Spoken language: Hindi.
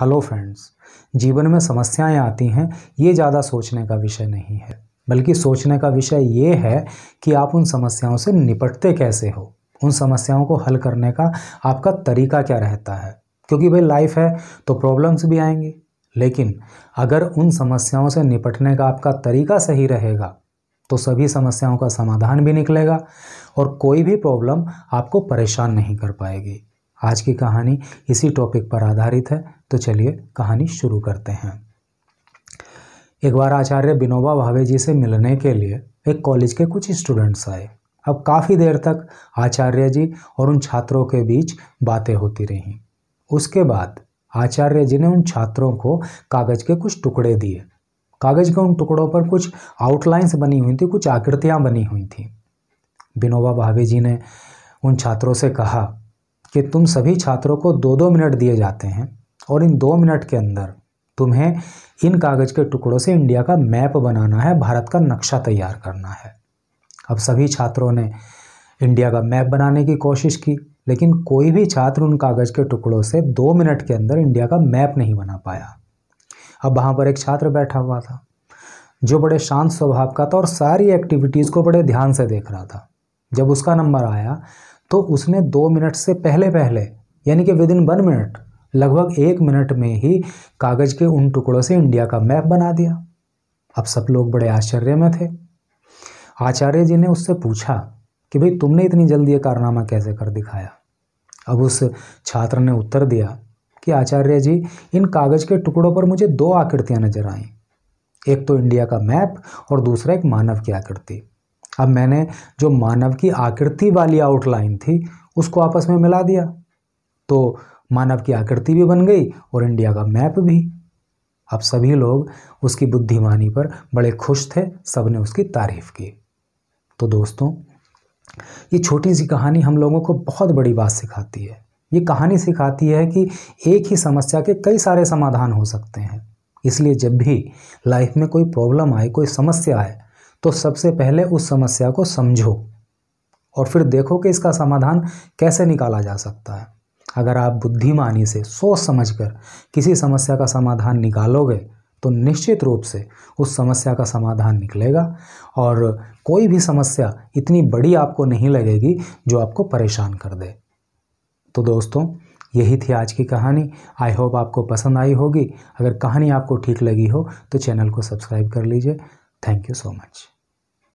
हेलो फ्रेंड्स जीवन में समस्याएं आती हैं ये ज़्यादा सोचने का विषय नहीं है बल्कि सोचने का विषय ये है कि आप उन समस्याओं से निपटते कैसे हो उन समस्याओं को हल करने का आपका तरीका क्या रहता है क्योंकि भाई लाइफ है तो प्रॉब्लम्स भी आएंगी लेकिन अगर उन समस्याओं से निपटने का आपका तरीका सही रहेगा तो सभी समस्याओं का समाधान भी निकलेगा और कोई भी प्रॉब्लम आपको परेशान नहीं कर पाएगी आज की कहानी इसी टॉपिक पर आधारित है तो चलिए कहानी शुरू करते हैं एक बार आचार्य विनोबा भावे जी से मिलने के लिए एक कॉलेज के कुछ स्टूडेंट्स आए अब काफ़ी देर तक आचार्य जी और उन छात्रों के बीच बातें होती रहीं उसके बाद आचार्य जी ने उन छात्रों को कागज़ के कुछ टुकड़े दिए कागज़ के उन टुकड़ों पर कुछ आउटलाइंस बनी हुई थी कुछ आकृतियाँ बनी हुई थी विनोबा भावे जी ने उन छात्रों से कहा कि तुम सभी छात्रों को दो दो मिनट दिए जाते हैं और इन दो मिनट के अंदर तुम्हें इन कागज़ के टुकड़ों से इंडिया का मैप बनाना है भारत का नक्शा तैयार करना है अब सभी छात्रों ने इंडिया का मैप बनाने की कोशिश की लेकिन कोई भी छात्र उन कागज़ के टुकड़ों से दो मिनट के अंदर इंडिया का मैप नहीं बना पाया अब वहाँ पर एक छात्र बैठा हुआ था जो बड़े शांत स्वभाव का था और सारी एक्टिविटीज़ को बड़े ध्यान से देख रहा था जब उसका नंबर आया तो उसने दो मिनट से पहले पहले यानी कि विद इन वन मिनट लगभग एक मिनट में ही कागज़ के उन टुकड़ों से इंडिया का मैप बना दिया अब सब लोग बड़े आश्चर्य में थे आचार्य जी ने उससे पूछा कि भाई तुमने इतनी जल्दी ये कारनामा कैसे कर दिखाया अब उस छात्र ने उत्तर दिया कि आचार्य जी इन कागज़ के टुकड़ों पर मुझे दो आकृतियाँ नजर आईं एक तो इंडिया का मैप और दूसरा एक मानव की आकृति अब मैंने जो मानव की आकृति वाली आउटलाइन थी उसको आपस में मिला दिया तो मानव की आकृति भी बन गई और इंडिया का मैप भी अब सभी लोग उसकी बुद्धिमानी पर बड़े खुश थे सब ने उसकी तारीफ़ की तो दोस्तों ये छोटी सी कहानी हम लोगों को बहुत बड़ी बात सिखाती है ये कहानी सिखाती है कि एक ही समस्या के कई सारे समाधान हो सकते हैं इसलिए जब भी लाइफ में कोई प्रॉब्लम आए कोई समस्या आए तो सबसे पहले उस समस्या को समझो और फिर देखो कि इसका समाधान कैसे निकाला जा सकता है अगर आप बुद्धिमानी से सोच समझकर किसी समस्या का समाधान निकालोगे तो निश्चित रूप से उस समस्या का समाधान निकलेगा और कोई भी समस्या इतनी बड़ी आपको नहीं लगेगी जो आपको परेशान कर दे तो दोस्तों यही थी आज की कहानी आई होप आपको पसंद आई होगी अगर कहानी आपको ठीक लगी हो तो चैनल को सब्सक्राइब कर लीजिए Thank you so much.